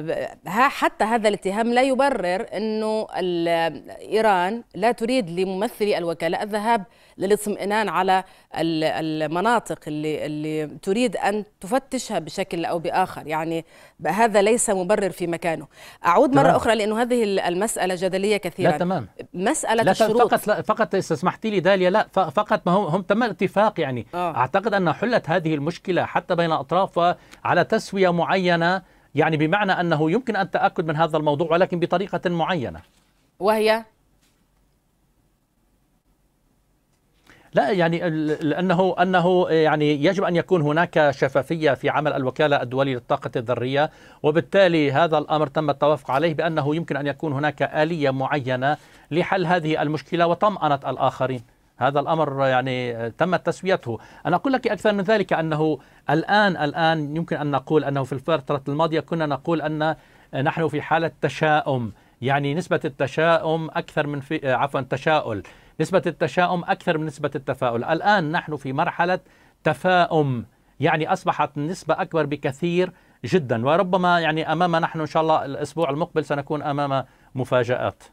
[SPEAKER 1] آه، حتى هذا الاتهام لا يبرر انه ايران لا تريد لممثلي الوكاله الذهاب للاطمئنان على المناطق اللي اللي تريد ان تفتشها بشكل او باخر، يعني هذا ليس مبرر في مكانه. اعود تمام. مره اخرى لانه هذه المساله جدليه كثيرا. لا تمام. مساله لا الشروط
[SPEAKER 2] فقط
[SPEAKER 5] لا فقط سمحتي لي داليا لا فقط ما هم هم تم اتفاق يعني آه. اعتقد ان حلت هذه المشكله حتى بين اطراف على تسويه معينه يعني بمعنى أنه يمكن أن تأكد من هذا الموضوع ولكن بطريقة معينة وهي لا يعني لانه انه يعني يجب ان يكون هناك شفافيه في عمل الوكاله الدوليه للطاقه الذريه وبالتالي هذا الامر تم التوافق عليه بانه يمكن ان يكون هناك اليه معينه لحل هذه المشكله وطمانه الاخرين هذا الأمر يعني تمت تسويته أنا أقول لك أكثر من ذلك أنه الآن الآن يمكن أن نقول أنه في الفترة الماضية كنا نقول أن نحن في حالة تشاؤم يعني نسبة التشاؤم أكثر من في عفوا تشاؤل نسبة التشاؤم أكثر من نسبة التفاؤل الآن نحن في مرحلة تفاؤم يعني أصبحت النسبة أكبر بكثير جدا وربما يعني أمام نحن إن شاء الله الأسبوع المقبل سنكون أمام مفاجآت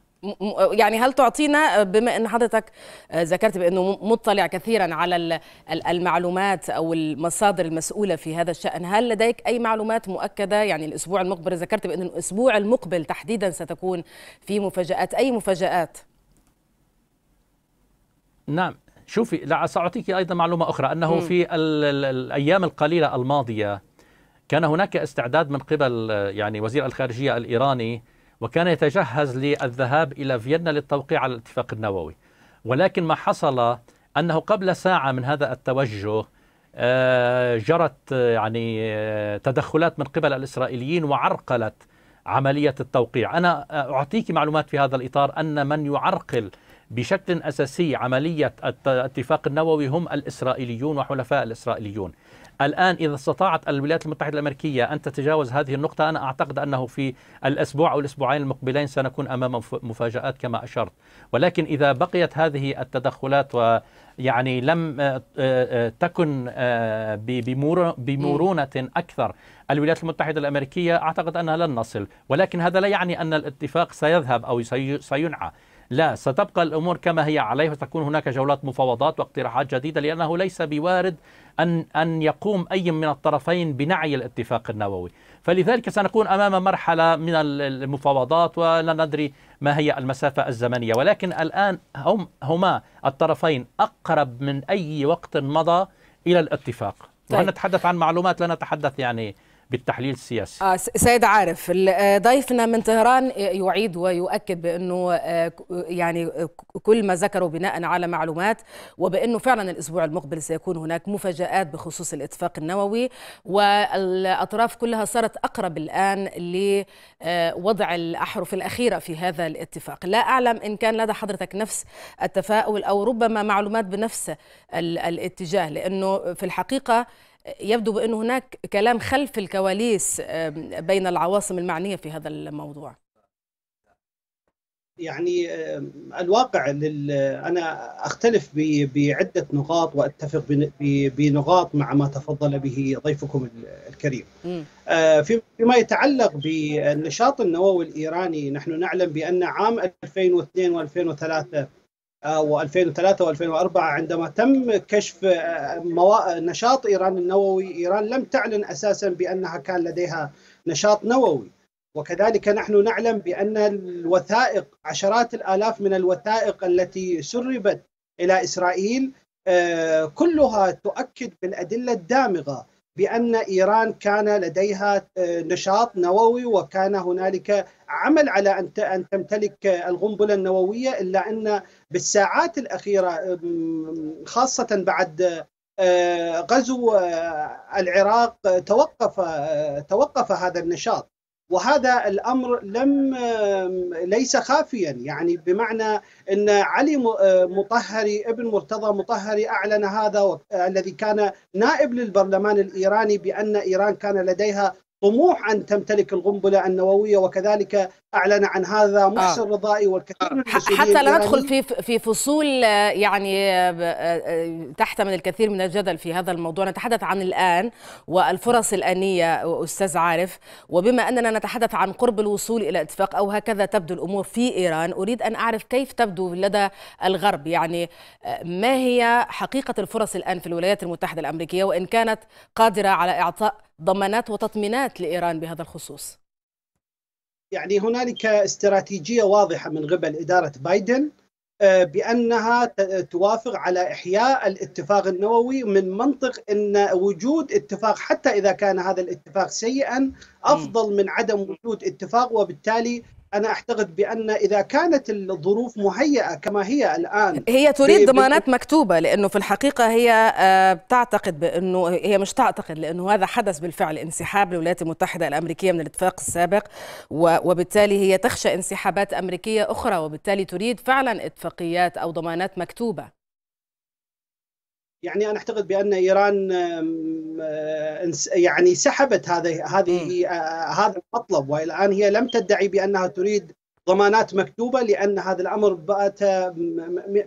[SPEAKER 1] يعني هل تعطينا آه، بما ان حضرتك آه، ذكرت بانه مطلع كثيرا على المعلومات او المصادر المسؤوله في هذا الشان هل لديك اي معلومات مؤكده يعني الاسبوع المقبل ذكرت بان الاسبوع المقبل تحديدا ستكون في مفاجات اي مفاجات
[SPEAKER 5] نعم شوفي لا ساعطيك ايضا معلومه اخرى انه م. في الايام القليله الماضيه كان هناك استعداد من قبل آه، يعني وزير الخارجيه الايراني وكان يتجهز للذهاب إلى فيينا للتوقيع على الاتفاق النووي ولكن ما حصل أنه قبل ساعة من هذا التوجه آه، جرت آه، يعني آه، تدخلات من قبل الإسرائيليين وعرقلت عملية التوقيع أنا أعطيك معلومات في هذا الإطار أن من يعرقل بشكل أساسي عملية الاتفاق النووي هم الإسرائيليون وحلفاء الإسرائيليون الآن إذا استطاعت الولايات المتحدة الأمريكية أن تتجاوز هذه النقطة أنا أعتقد أنه في الأسبوع أو الأسبوعين المقبلين سنكون أمام مفاجآت كما أشرت ولكن إذا بقيت هذه التدخلات و يعني لم آه، آه، تكن آه، بمرونة أكثر الولايات المتحدة الأمريكية أعتقد أنها لن نصل ولكن هذا لا يعني أن الاتفاق سيذهب أو سينعى لا ستبقى الأمور كما هي عليه وستكون هناك جولات مفاوضات واقتراحات جديدة لأنه ليس بوارد أن, أن يقوم أي من الطرفين بنعي الاتفاق النووي فلذلك سنكون أمام مرحلة من المفاوضات ولا ندري ما هي المسافة الزمنية ولكن الآن هم هما الطرفين أقرب من أي وقت مضى إلى الاتفاق طيب. نتحدث عن معلومات لا نتحدث يعني بالتحليل السياسي
[SPEAKER 1] آه سيد عارف آه، ضيفنا من طهران يعيد ويؤكد بأنه آه، يعني آه، كل ما ذكروا بناء على معلومات وبأنه فعلا الأسبوع المقبل سيكون هناك مفاجآت بخصوص الاتفاق النووي والأطراف كلها صارت أقرب الآن لوضع الأحرف الأخيرة في هذا الاتفاق لا أعلم إن كان لدى حضرتك نفس التفاؤل أو ربما معلومات بنفس الاتجاه لأنه في الحقيقة يبدو بأن هناك كلام خلف الكواليس بين العواصم المعنية في هذا الموضوع
[SPEAKER 3] يعني الواقع لل... انا اختلف ب... بعده نقاط واتفق ب... ب... بنقاط مع ما تفضل به ضيفكم الكريم. آه، في... فيما يتعلق بالنشاط النووي الايراني نحن نعلم بان عام 2002 و2003 و2003 و2004 عندما تم كشف آه، نشاط إيران النووي إيران لم تعلن أساسا بأنها كان لديها نشاط نووي وكذلك نحن نعلم بأن الوثائق عشرات الآلاف من الوثائق التي سربت إلى إسرائيل آه، كلها تؤكد بالأدلة الدامغة بأن إيران كان لديها آه، نشاط نووي وكان هنالك عمل على أن أن تمتلك القنبلة النووية إلا أن بالساعات الأخيرة خاصة بعد آه، غزو آه، العراق توقف توقف هذا النشاط وهذا الامر لم ليس خافيا يعني بمعنى ان علي مطهري ابن مرتضى مطهري اعلن هذا الذي كان نائب للبرلمان الايراني بان ايران كان لديها طموح ان تمتلك القنبله النوويه وكذلك اعلن عن هذا آه. محسن آه. رضائي والكثير من آه. حتى لا ندخل
[SPEAKER 1] في في فصول آه، يعني تحتمل الكثير من الجدل في هذا الموضوع نتحدث عن الان والفرص الانيه استاذ عارف وبما اننا نتحدث عن قرب الوصول الى اتفاق او هكذا تبدو الامور في ايران اريد ان اعرف كيف تبدو لدى الغرب يعني ما هي حقيقه الفرص الان في الولايات المتحده الامريكيه وان كانت قادره على اعطاء ضمانات وتطمينات لإيران بهذا الخصوص؟
[SPEAKER 3] يعني هنالك استراتيجية واضحة من قبل إدارة بايدن آه، بانها توافق على احياء الاتفاق النووي من منطق ان وجود اتفاق حتى اذا كان هذا الاتفاق سيئا افضل من عدم وجود اتفاق وبالتالي انا اعتقد بان اذا كانت الظروف مهيئه كما هي الان هي تريد ضمانات
[SPEAKER 1] مكتوبه لانه في الحقيقه هي آه، تعتقد بانه هي مش تعتقد لانه هذا حدث بالفعل انسحاب الولايات المتحده الامريكيه من الاتفاق السابق وبالتالي هي تخشى انسحابات امريكيه اخرى وبالتالي تريد فعلا اتفاقيات او ضمانات مكتوبه
[SPEAKER 3] يعني انا اعتقد بان ايران آه، يعني سحبت هذه هذه آه، هذا المطلب والان هي لم تدعي بانها تريد ضمانات مكتوبه لان هذا الامر بات آه،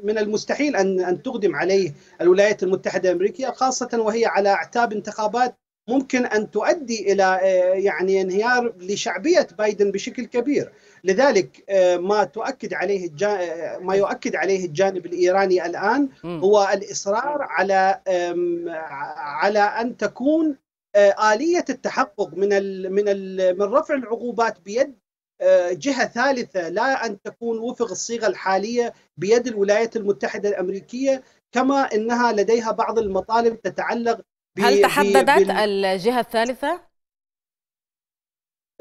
[SPEAKER 3] من المستحيل ان ان تقدم عليه الولايات المتحده الامريكيه خاصه وهي على اعتاب انتخابات ممكن ان تؤدي الى يعني انهيار لشعبيه بايدن بشكل كبير. لذلك آه، ما تؤكد عليه آه، ما يؤكد عليه الجانب الايراني الان هو الاصرار على على ان تكون آه، آلية التحقق من من من رفع العقوبات بيد جهة ثالثة لا أن تكون وفق الصيغة الحالية بيد الولايات المتحدة الأمريكية كما أنها لديها بعض المطالب تتعلق هل تحددت الجهة الثالثة؟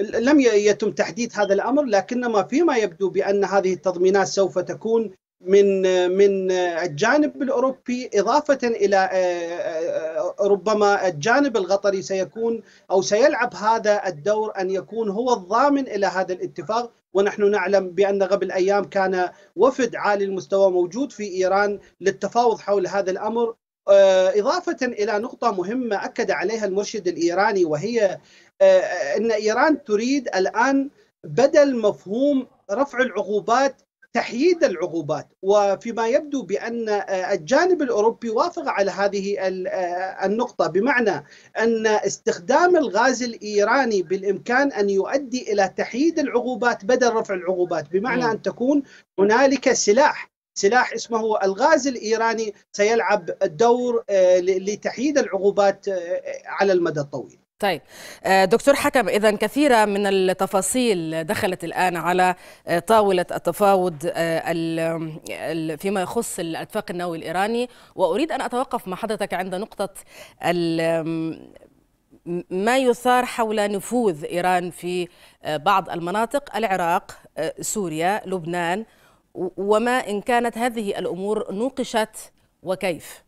[SPEAKER 3] لم يتم تحديد هذا الامر لكنما فيما يبدو بان هذه التضمينات سوف تكون من من الجانب الاوروبي اضافه الى آه، آه، آه، ربما الجانب القطري سيكون او سيلعب هذا الدور ان يكون هو الضامن الى هذا الاتفاق ونحن نعلم بان قبل ايام كان وفد عالي المستوى موجود في ايران للتفاوض حول هذا الامر آه، إضافة إلى نقطة مهمة أكد عليها المرشد الإيراني وهي آه، آه، أن إيران تريد الآن بدل مفهوم رفع العقوبات تحييد العقوبات وفيما يبدو بان الجانب الاوروبي وافق على هذه النقطه بمعنى ان استخدام الغاز الايراني بالامكان ان يؤدي الى تحييد العقوبات بدل رفع العقوبات بمعنى ان تكون هنالك سلاح سلاح اسمه الغاز الإيراني سيلعب الدور آه، لتحييد العقوبات آه، على المدى الطويل
[SPEAKER 1] طيب آه، دكتور حكم اذا كثيره من التفاصيل دخلت الان على طاوله التفاوض فيما يخص الاتفاق النووي الايراني واريد ان اتوقف مع حضرتك عند نقطه ما يثار حول نفوذ ايران في بعض المناطق العراق سوريا لبنان وما إن كانت هذه الأمور نوقشت وكيف؟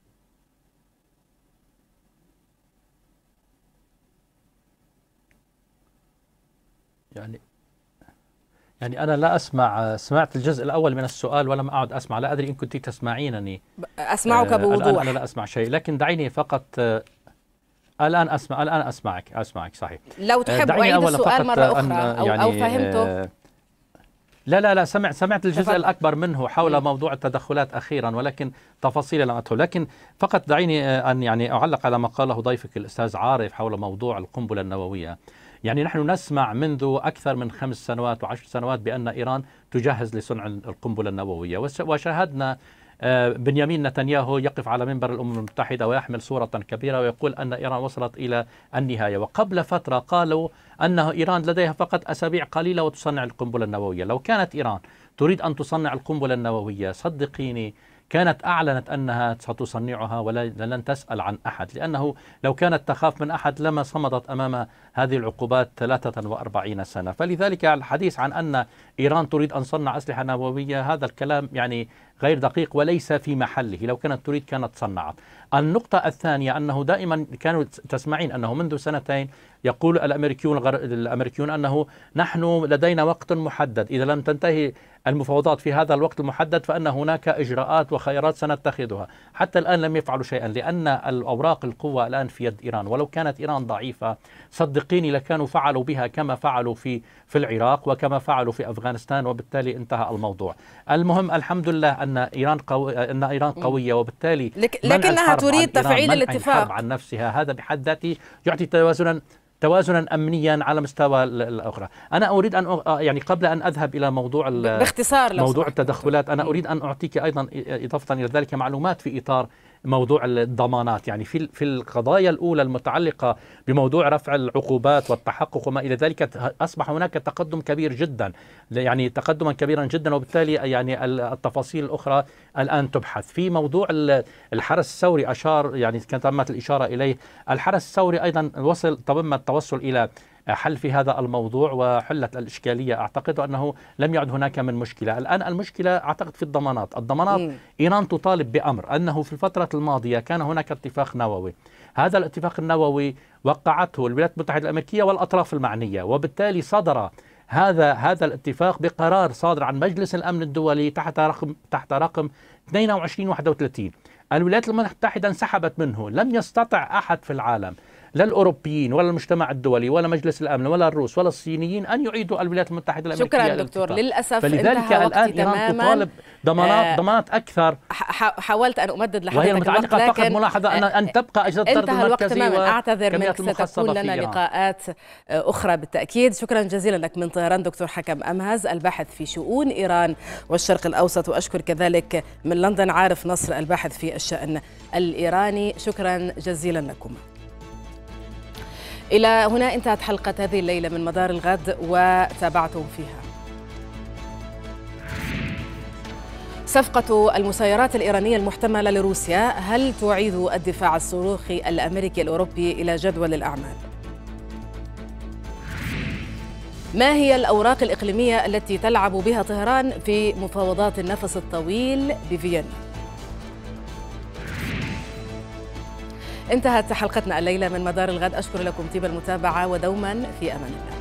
[SPEAKER 5] يعني يعني انا لا اسمع سمعت الجزء الاول من السؤال ولم اعد اسمع لا ادري ان كنت تسمعينني اسمعك آه، بوضوح انا لا اسمع شيء لكن دعيني فقط آه، الان اسمع الان اسمعك اسمعك صحيح لو آه، تحب اعيد السؤال مره اخرى او, يعني أو فهمته لا لا لا سمع سمعت الجزء فقط. الأكبر منه حول م. إيه. موضوع التدخلات أخيرا ولكن تفاصيل لم أدخل لكن فقط دعيني آه، أن يعني أعلق على ما قاله ضيفك الأستاذ عارف حول موضوع القنبلة النووية يعني نحن نسمع منذ أكثر من خمس سنوات وعشر سنوات بأن إيران تجهز لصنع القنبلة النووية وشاهدنا آه، بنيامين نتنياهو يقف على منبر الأمم المتحدة ويحمل صورة كبيرة ويقول أن إيران وصلت إلى النهاية وقبل فترة قالوا أن إيران لديها فقط أسابيع قليلة وتصنع القنبلة النووية لو كانت إيران تريد أن تصنع القنبلة النووية صدقيني كانت أعلنت أنها ستصنعها ولن تسأل عن أحد لأنه لو كانت تخاف من أحد لما صمدت أمام هذه العقوبات 43 سنة فلذلك الحديث عن أن إيران تريد أن تصنع أسلحة نووية هذا الكلام يعني غير دقيق وليس في محله لو كانت تريد كانت صنعت النقطة الثانية أنه دائما كانوا تسمعين أنه منذ سنتين يقول الأمريكيون, غر... الأمريكيون أنه نحن لدينا وقت محدد إذا لم تنتهي المفاوضات في هذا الوقت المحدد فأن هناك إجراءات وخيارات سنتخذها حتى الآن لم يفعلوا شيئا لأن الأوراق القوة الآن في يد إيران ولو كانت إيران ضعيفة صدقيني لكانوا فعلوا بها كما فعلوا في, في العراق وكما فعلوا في أفغانستان وبالتالي انتهى الموضوع المهم الحمد لله أن ان ايران قوي ان ايران قويه وبالتالي لك... لكنها تريد تفعيل الاتفاق عن نفسها هذا بحد ذاته يعطي توازنا توازنا امنيا على مستوى الاخرى انا اريد ان يعني قبل ان اذهب الى موضوع باختصار موضوع التدخلات انا اريد ان اعطيك ايضا اضافه الى ذلك معلومات في اطار موضوع الضمانات يعني في في القضايا الاولى المتعلقه بموضوع رفع العقوبات والتحقق وما الى ذلك اصبح هناك تقدم كبير جدا يعني تقدما كبيرا جدا وبالتالي يعني التفاصيل الاخرى الان تبحث في موضوع الحرس الثوري اشار يعني كانت تمت الاشاره اليه الحرس الثوري ايضا وصل تم التوصل الى حل في هذا الموضوع وحلت الإشكالية أعتقد أنه لم يعد هناك من مشكلة الآن المشكلة أعتقد في الضمانات الضمانات إيران تطالب بأمر أنه في الفترة الماضية كان هناك اتفاق نووي هذا الاتفاق النووي وقعته الولايات المتحدة الأمريكية والأطراف المعنية وبالتالي صدر هذا هذا الاتفاق بقرار صادر عن مجلس الامن الدولي تحت رقم تحت رقم 2231 الولايات المتحده انسحبت منه لم يستطع احد في العالم لا الأوروبيين ولا المجتمع الدولي ولا مجلس الأمن ولا الروس ولا الصينيين أن يعيدوا الولايات المتحدة الأمريكية شكرا دكتور الانتفاق. للأسف فلذلك الآن إيران تطالب ضمانات آه ضمانات أكثر حاولت
[SPEAKER 1] أن أمدد لحضرتك وهي المتعلقة فقط ملاحظة أن, آه أن تبقى أجهزة الطرد المركزي أعتذر منك ستكون لنا لقاءات آه، أخرى بالتأكيد شكرا جزيلا لك من طهران دكتور حكم أمهز الباحث في شؤون إيران والشرق الأوسط وأشكر كذلك من لندن عارف نصر الباحث في الشأن الإيراني شكرا جزيلا لكم إلى هنا انتهت حلقة هذه الليلة من مدار الغد وتابعتم فيها صفقة المسيرات الإيرانية المحتملة لروسيا هل تعيد الدفاع الصاروخي الأمريكي الأوروبي إلى جدول الأعمال؟ ما هي الأوراق الإقليمية التي تلعب بها طهران في مفاوضات النفس الطويل بفيينا؟ انتهت حلقتنا الليلة من مدار الغد أشكر لكم طيب المتابعة ودوما في أمان الله